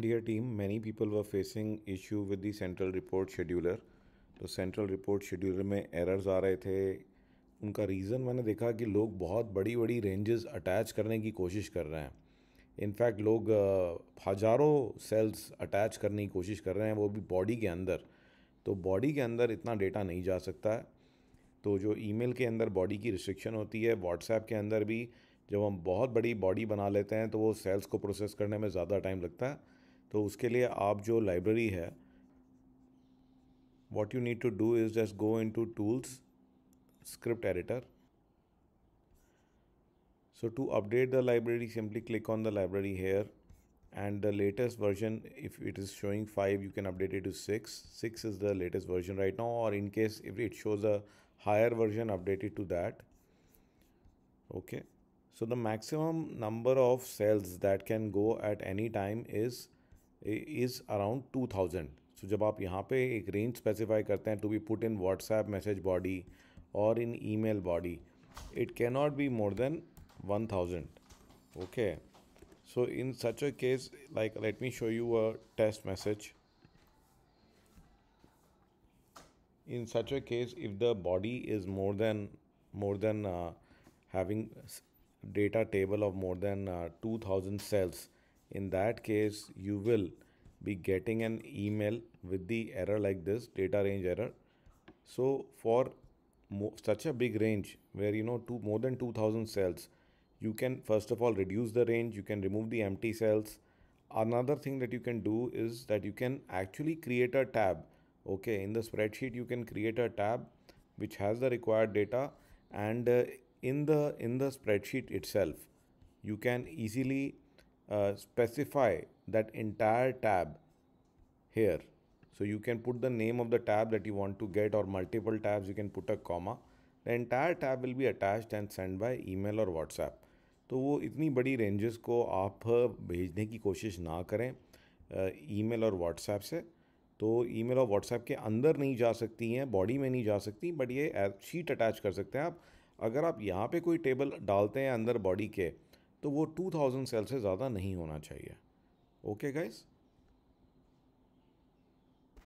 Dear team many people were facing issue with the central report scheduler तो central report scheduler में errors आ रहे थे उनका रीज़न मैंने देखा कि लोग बहुत बड़ी बड़ी रेंजेस अटैच करने की कोशिश कर रहे हैं इनफैक्ट लोग हज़ारों सेल्स अटैच करने की कोशिश कर रहे हैं वो भी बॉडी के अंदर तो बॉडी के अंदर इतना डेटा नहीं जा सकता है तो जो ईमेल के अंदर बॉडी की रिस्ट्रिक्शन होती है व्हाट्सएप के अंदर भी जब हम बहुत बड़ी बॉडी बना लेते हैं तो वो सेल्स को प्रोसेस करने में ज़्यादा टाइम लगता है तो उसके लिए आप जो लाइब्रेरी है what you need to do is just go in to tools script editor so to update the library simply click on the library here and the latest version if it is showing five you can update it to six six is the latest version right now और in case if it shows a higher version updated to that okay so the maximum number of cells that can go at any time is is around two thousand so जब आप यहाँ पे एक range specify करते हैं to be put in WhatsApp message body और in email body it can not be more than one thousand okay so in such a case like let me show you a test message in such a case if the body is more than more than having data table of more than two thousand cells in that case you will be getting an email with the error like this data range error so for such a big range where you know two more than 2000 cells you can first of all reduce the range you can remove the empty cells another thing that you can do is that you can actually create a tab okay in the spreadsheet you can create a tab which has the required data and uh, in the in the spreadsheet itself you can easily uh, specify that entire tab here. So you can put the name of the tab that you want to get or multiple tabs, you can put a comma. The entire tab will be attached and sent by email or WhatsApp. तो वो इतनी बड़ी ranges को आप भेजने की कोशिश ना करें ईमेल और व्हाट्सएप से तो ईमेल और व्हाट्सएप के अंदर नहीं जा सकती हैं बॉडी में नहीं जा सकती बट ये शीट अटैच कर सकते हैं आप अगर आप यहाँ पे कोई टेबल डालते हैं अंदर बॉडी के तो वो 2000 सेल से ज़्यादा नहीं होना चाहिए ओके गाइज़